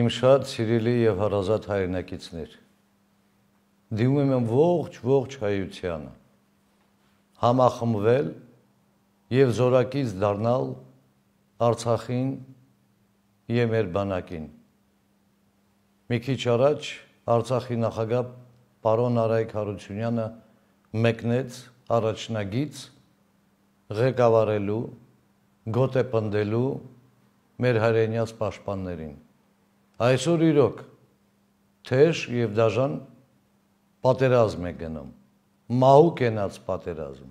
Իմ շատ սիրելի եւ հարազատ հայրենակիցներ։ Դիմում եմ ողջ ողջ հայությանը համախմբվել եւ զորակից դառնալ Արցախին եւ մեր բանակին։ Մի քիչ առաջ Արցախի նախագահ պարոն Արայք Հարությունյանը մեկնեց առաջնագից ղեկավարելու գոտե պնդելու մեր հայրենյաց պաշտպաններին։ Այսօր իրոք թեժ եւ դաժան պատերազմ է գնում։ Մահու կենաց պատերազմ։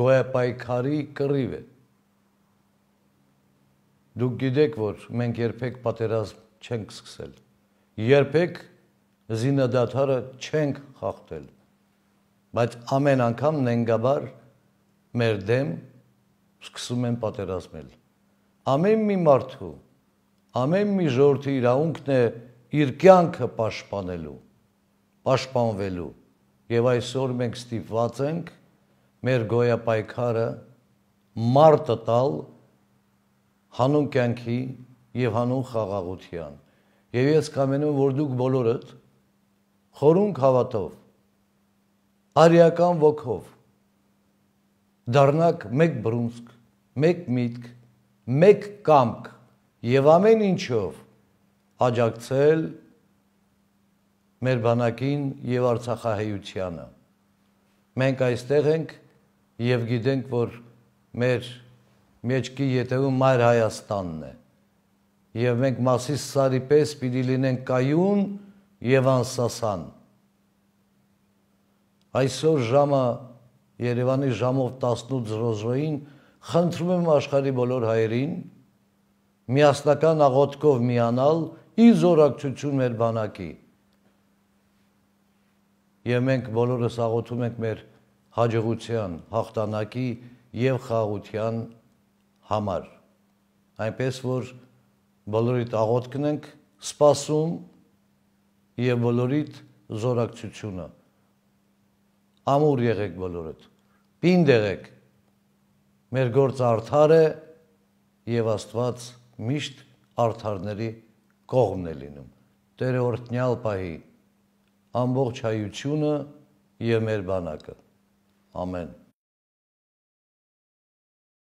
Գոյապայքարի կռիվ է։ Դուք գիտեք, որ մենք երբեք պատերազմ չենք սկսել։ Երբեք զինադադարը չենք խախտել։ Բայց ամեն անգամ նենգաբար մեր դեմ սկսում են պատերազմել։ Ամեն մի մարդու ամեն մի ժողովրդի իրավունքն է իր կյանքը պաշտպանելու, պաշտպանվելու։ Եվ այսօր մենք ստիպված ենք մեր գոյապայքարը մարտը տալ հանուն կյանքի եւ հանուն խաղաղության։ Եվ ես կամենում որ դուք բոլորդ խորունկ հավատով արիական ոգով դառնաք մեկ բռունցք, մեկ միտք, մեկ կամք եւ ամեն ինչով աջակցել մեր բանակին եւ Արցախահայությանը։ Մենք այստեղ ենք եւ գիտենք, որ մեր մեջքի յետևում մայր Հայաստանն է։ Եվ մենք մասիս սարի պես պիտի լինենք կայուն եւ անսասան։ Այսօր ժամը Երևանի ժամով 18:00-ին խնդրում եմ աշխարի բոլոր հայերին միասնական աղոթքով միանալ ի զորակցություն մեր բանակի։ Եվ մենք բոլորս աղոթում ենք մեր հաջողության, հաղթանակի եւ խաղության համար։ Այնպես որ բոլորիդ աղոթքն ենք սпасում եւ բոլորիդ զորակցությունը։ Ամուր եղեք բոլորդ։ Պինդ եղեք։ Մեր գործը արդար է եւ Աստված միշտ արթարների կողմն է լինում։ Տերը օրտնյալ պահի ամբողջ հայությունը եւ մեր բանակը։ Ամեն